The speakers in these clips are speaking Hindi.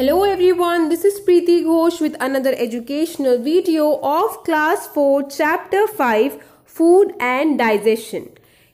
Hello everyone, this is Preeti Ghosh with another educational video of class 4 chapter 5 food and digestion.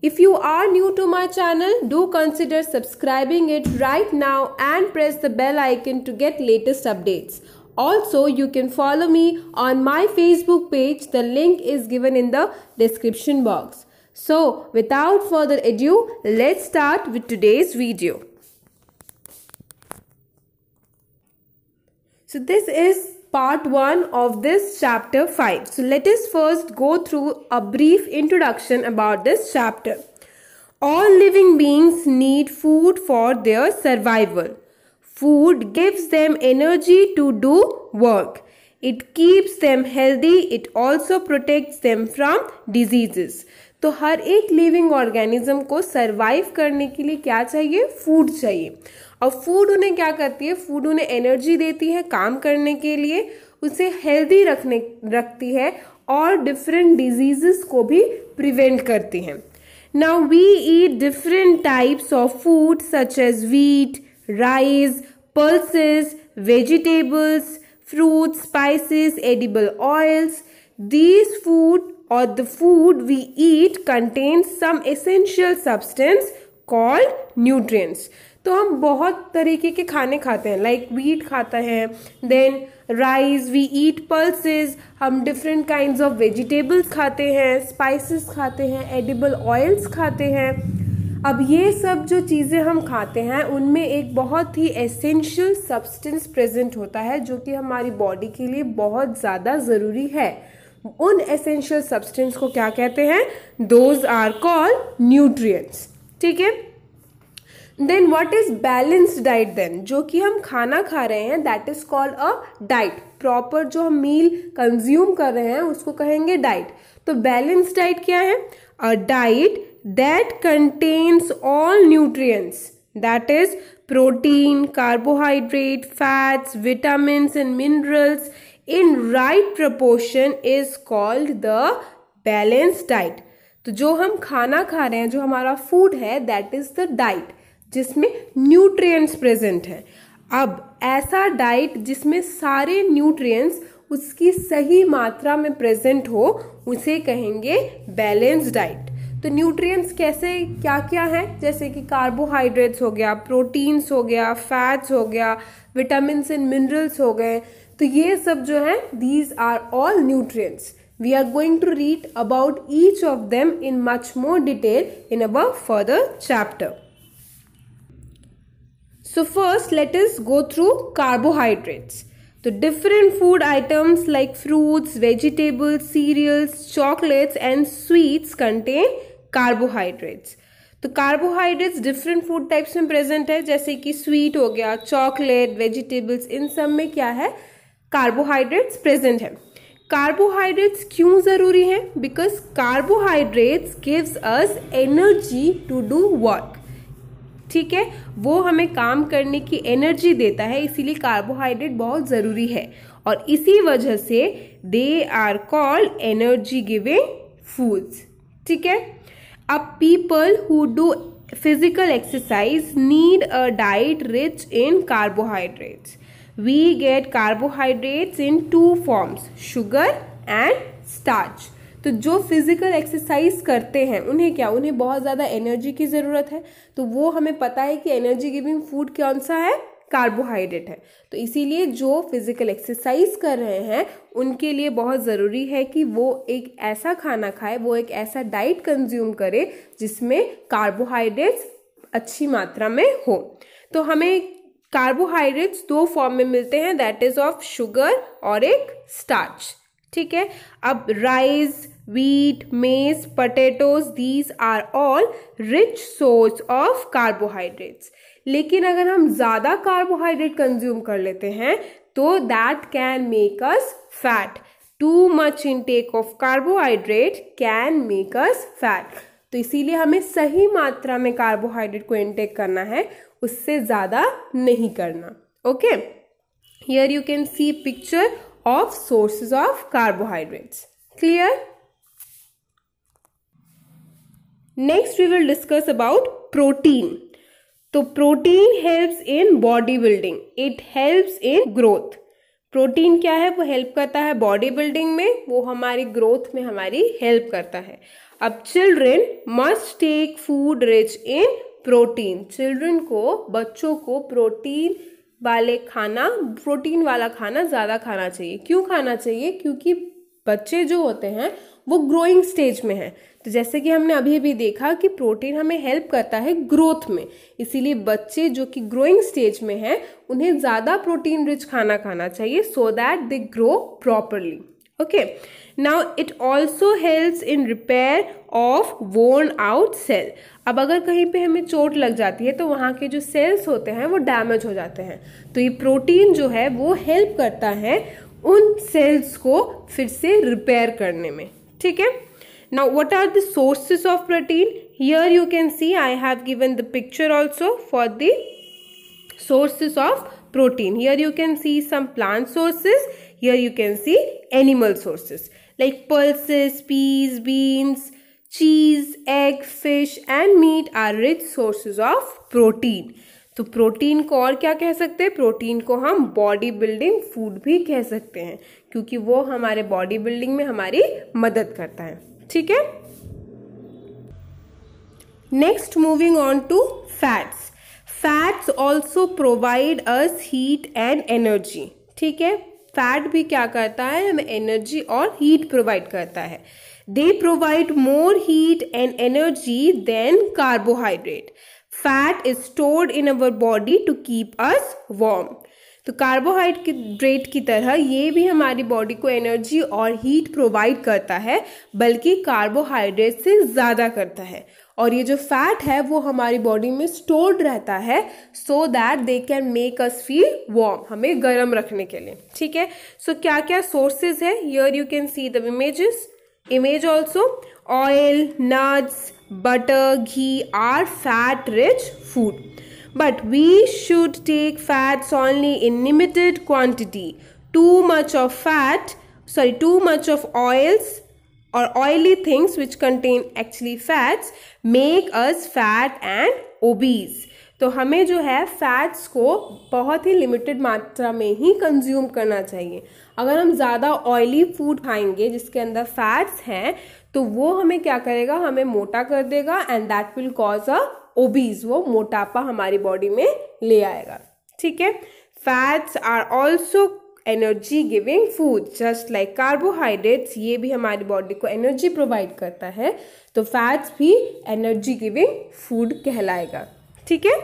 If you are new to my channel, do consider subscribing it right now and press the bell icon to get latest updates. Also, you can follow me on my Facebook page. The link is given in the description box. So, without further ado, let's start with today's video. So this is part 1 of this chapter 5. So let us first go through a brief introduction about this chapter. All living beings need food for their survival. Food gives them energy to do work. It keeps them healthy. It also protects them from diseases. तो हर एक लिविंग ऑर्गेनिज्म को सरवाइव करने के लिए क्या चाहिए फूड चाहिए और फूड उन्हें क्या करती है फूड उन्हें एनर्जी देती है काम करने के लिए उसे हेल्दी रखने रखती है और डिफरेंट डिजीजेस को भी प्रिवेंट करती हैं now we eat different types of food such as wheat rice pulses vegetables fruit spices edible oils these food और the food we eat contains some essential substance called nutrient तो हम बहुत तरीके के खाने खाते हैं लाइक वीट खाता है then rice we eat pulses हम डिफरेंट काइंड ऑफ वेजिटेबल्स खाते हैं स्पाइसेस खाते हैं एडिबल ऑयल्स खाते हैं अब ये सब जो चीज़ें हम खाते हैं उनमें एक बहुत ही एसेंशियल सब्सटेंस प्रेजेंट होता है जो कि हमारी बॉडी के लिए बहुत ज़्यादा ज़रूरी है उन एसेंशियल सब्सटेंस को क्या कहते हैं दोज आर कॉल न्यूट्रिएंट्स ठीक है then what is balanced diet then जो कि हम खाना खा रहे हैं that is called a diet proper जो हम मील कंज्यूम कर रहे हैं उसको कहेंगे डाइट तो बैलेंस्ड डाइट क्या है a diet that contains all nutrients that is protein carbohydrate fats vitamin and minerals in right proportion is called the balance diet तो जो हम खाना खा रहे हैं जो हमारा फूड है दैट इज द डाइट जिसमें न्यूट्रिएंट्स प्रेजेंट है अब ऐसा डाइट जिसमें सारे न्यूट्रिएंट्स उसकी सही मात्रा में प्रेजेंट हो उसे कहेंगे बैलेंस डाइट तो न्यूट्रिएंट्स कैसे क्या क्या हैं जैसे कि कार्बोहाइड्रेट्स हो गया प्रोटीन्स हो गया फैट्स हो गया विटामिन एंड मिनरल्स हो गए तो ये सब जो है these are all nutrients we are going to read about each of them in much more detail in अब further chapter so first let us go through carbohydrates तो different food items like fruits vegetables cereals chocolates and sweets contain carbohydrates तो कार्बोहाइड्रेट्स डिफरेंट फूड टाइप्स में प्रेजेंट है जैसे कि स्वीट हो गया चॉकलेट वेजिटेबल्स इन सब में क्या है कार्बोहाइड्रेट्स प्रेजेंट है कार्बोहाइड्रेट्स क्यों जरूरी है because carbohydrates gives us energy to do work ठीक है वो हमें काम करने की एनर्जी देता है इसीलिए कार्बोहाइड्रेट बहुत ज़रूरी है और इसी वजह से they are called energy giving foods ठीक है अब people who do physical exercise need a diet rich in carbohydrates we get carbohydrates in two forms sugar and starch तो जो फिज़िकल एक्सरसाइज करते हैं उन्हें क्या उन्हें बहुत ज़्यादा एनर्जी की ज़रूरत है तो वो हमें पता है कि एनर्जी गिविंग फूड कौन सा है कार्बोहाइड्रेट है तो इसीलिए जो फिज़िकल एक्सरसाइज कर रहे हैं उनके लिए बहुत ज़रूरी है कि वो एक ऐसा खाना खाए वो एक ऐसा डाइट कंज्यूम करे जिसमें कार्बोहाइड्रेट्स अच्छी मात्रा में हो तो हमें कार्बोहाइड्रेट्स दो फॉर्म में मिलते हैं दैट इज़ ऑफ शुगर और एक स्टार्च ठीक है अब rice wheat maize potatoes these are all rich source of carbohydrates लेकिन अगर हम ज़्यादा कार्बोहाइड्रेट कंज्यूम कर लेते हैं तो that can make us fat too much intake of carbohydrate can make us fat तो इसीलिए हमें सही मात्रा में कार्बोहाइड्रेट को इनटेक करना है उससे ज़्यादा नहीं करना okay here you can see picture of sources of carbohydrates. Clear? Next, we will discuss about protein. तो protein helps in body building it helps in growth protein क्या है वो हेल्प करता है बॉडी बिल्डिंग में वो हमारी ग्रोथ में हमारी हेल्प करता है अब children must take food rich in protein children को बच्चों को प्रोटीन वाले खाना प्रोटीन वाला खाना ज़्यादा खाना चाहिए क्यों खाना चाहिए क्योंकि बच्चे जो होते हैं वो ग्रोइंग स्टेज में हैं तो जैसे कि हमने अभी अभी देखा कि प्रोटीन हमें हेल्प करता है ग्रोथ में इसीलिए बच्चे जो कि ग्रोइंग स्टेज में हैं उन्हें ज़्यादा प्रोटीन रिच खाना खाना चाहिए so that they grow properly okay now it also helps in repair of worn out cell अब अगर कहीं पे हमें चोट लग जाती है तो वहाँ के जो cells होते हैं वो damage हो जाते हैं तो ये protein जो है वो help करता है उन cells को फिर से repair करने में ठीक है now what are the sources of protein here you can see i have given the picture also for the sources of protein here you can see some plant sources Here you can see animal sources like pulses, peas, beans, cheese, egg, fish and meat are rich sources of protein. तो प्रोटीन को और क्या कह सकते हैं प्रोटीन को हम बॉडी बिल्डिंग फूड भी कह सकते हैं क्योंकि वो हमारे बॉडी बिल्डिंग में हमारी मदद करता है ठीक है next moving on to fats fats also provide us heat and energy ठीक है फैट भी क्या करता है हमें एनर्जी और हीट प्रोवाइड करता है they provide more heat and energy than carbohydrate fat is stored in our body to keep us warm तो कार्बोहाइड्रेट की तरह ये भी हमारी बॉडी को एनर्जी और हीट प्रोवाइड करता है बल्कि कार्बोहाइड्रेट से ज़्यादा करता है और ये जो फैट है वो हमारी बॉडी में स्टोर्ड रहता है so that they can make us feel warm हमें गर्म रखने के लिए ठीक है सो क्या क्या सोर्सेज है here you can see the image image also oil nuts butter ghee are fat rich food but we should take fats only in limited quantity too much of fat sorry too much of oils or oily things which contain actually fats make us fat and obese तो हमें जो है फैट्स को बहुत ही लिमिटेड मात्रा में ही कंज्यूम करना चाहिए अगर हम ज़्यादा ऑयली फूड खाएंगे जिसके अंदर फैट्स हैं तो वो हमें क्या करेगा हमें मोटा कर देगा and that will cause a obese वो मोटापा हमारी बॉडी में ले आएगा ठीक है fats are also energy giving food just like carbohydrates ये भी हमारी बॉडी को एनर्जी प्रोवाइड करता है तो फैट्स भी एनर्जी गिविंग फूड कहलाएगा ठीक है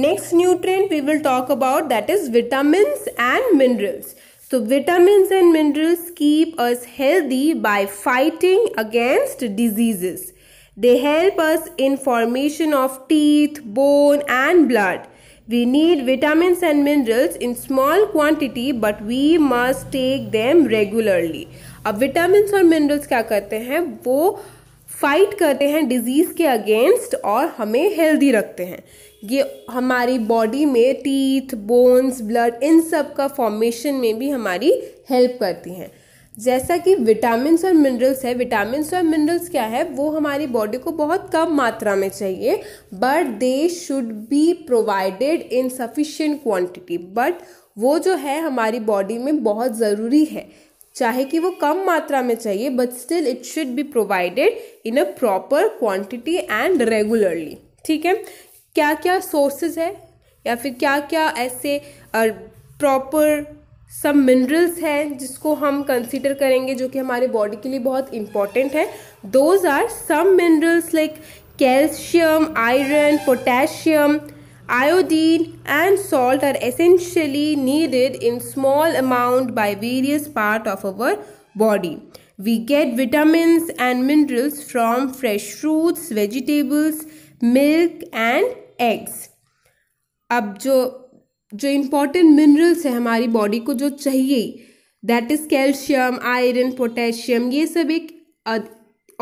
next nutrient we will talk about that is vitamin and minerals तो vitamin and minerals keep us healthy by fighting against diseases they help us in formation of teeth bone and blood We need vitamins and minerals in small quantity but we must take them regularly. अब विटामिन और मिनरल्स क्या करते हैं वो फाइट करते हैं डिजीज़ के अगेंस्ट और हमें हेल्दी रखते हैं ये हमारी बॉडी में टीथ बोन्स ब्लड इन सब का फॉर्मेशन में भी हमारी हेल्प करती हैं जैसा कि विटामिन और मिनरल्स है विटामिन और मिनरल्स क्या है वो हमारी बॉडी को बहुत कम मात्रा में चाहिए but they should be provided in sufficient quantity but वो जो है हमारी बॉडी में बहुत ज़रूरी है चाहे कि वो कम मात्रा में चाहिए but still it should be provided in a proper quantity and regularly ठीक है क्या क्या सोर्सेज है या फिर क्या क्या ऐसे प्रॉपर सब मिनरल्स हैं जिसको हम कंसिडर करेंगे जो कि हमारे बॉडी के लिए बहुत इंपॉर्टेंट है those are some minerals like calcium iron potassium iodine and salt are essentially needed in small amount by various part of our body we get vitamin and minerals from fresh fruits vegetables milk and eggs अब जो जो इम्पोर्टेंट मिनरल्स है हमारी बॉडी को जो चाहिए that is calcium iron potassium ये सब एक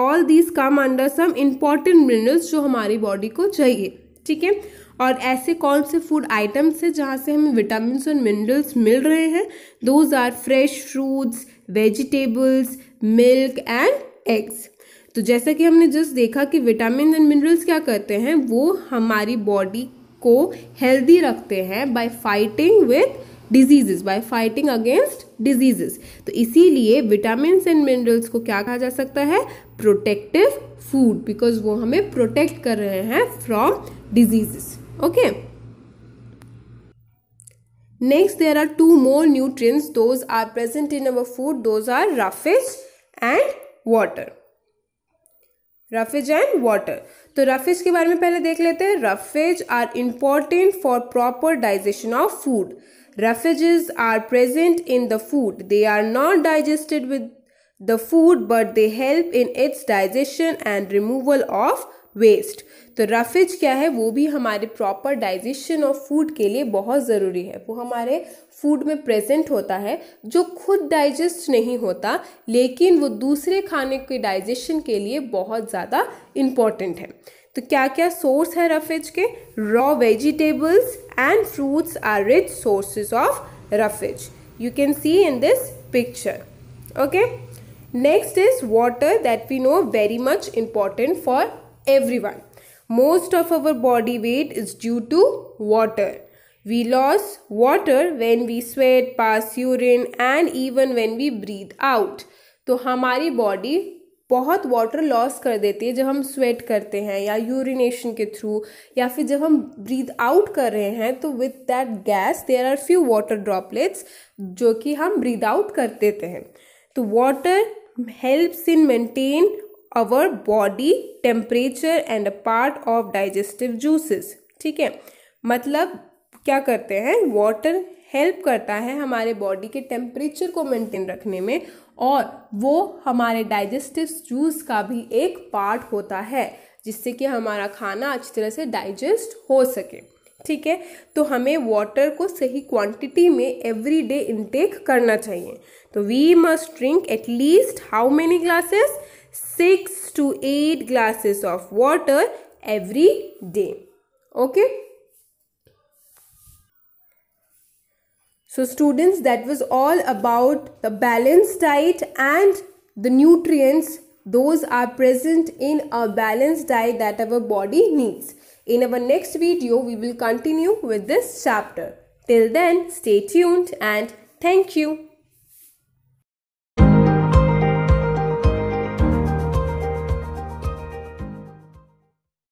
all these come under some important minerals जो हमारी बॉडी को चाहिए ठीक है और ऐसे कौन से फूड आइटम्स हैं जहाँ से हमें विटामिन और मिनरल्स मिल रहे हैं those are fresh fruits vegetables milk and eggs तो जैसा कि हमने जस्ट देखा कि विटामिन एंड मिनरल्स क्या करते हैं वो हमारी बॉडी को हेल्दी रखते हैं by fighting with diseases by fighting against diseases तो इसीलिए विटामिन एंड मिनरल्स को क्या कहा जा सकता है प्रोटेक्टिव फूड बिकॉज वो हमें प्रोटेक्ट कर रहे हैं from diseases okay next there are two more nutrients those are present in our food those are roughage and water roughage and water तो रफेज के बारे में पहले देख लेते हैं roughage are important for proper digestion of food roughages are present in the food they are not digested with the food but they help in its digestion and removal of waste तो रफेज क्या है वो भी हमारे प्रॉपर डाइजेशन ऑफ फूड के लिए बहुत ज़रूरी है वो हमारे फूड में प्रेजेंट होता है जो खुद डाइजेस्ट नहीं होता लेकिन वो दूसरे खाने के डाइजेशन के लिए बहुत ज़्यादा इम्पॉर्टेंट है तो क्या क्या सोर्स है रफेज के raw vegetables and fruits are rich sources of roughage you can see in this picture okay next is water that we know very much important for everyone. Most of our body weight is due to water. We lose water when we sweat, pass urine and even when we breathe out. तो हमारी बॉडी बहुत वाटर लॉस कर देती है जब हम स्वेट करते हैं या यूरिनेशन के थ्रू या फिर जब हम ब्रीद आउट कर रहे हैं तो with that gas there are few water droplets जो कि हम ब्रीद आउट कर देते हैं तो water helps in maintain our body temperature and a part of digestive juices ठीक है मतलब क्या करते हैं वाटर हेल्प करता है हमारे बॉडी के टेम्परेचर को मेंटेन रखने में और वो हमारे डाइजेस्टिव जूस का भी एक पार्ट होता है जिससे कि हमारा खाना अच्छी तरह से डाइजेस्ट हो सके ठीक है तो हमें वाटर को सही क्वांटिटी में एवरी डे इनटेक करना चाहिए तो we must drink at least how many glasses 6 to 8 glasses of water every day. Okay. So students that was all about the balanced diet and the nutrients those are present in a balanced diet that our body needs. In our next video we will continue with this chapter. Till then stay tuned and thank you.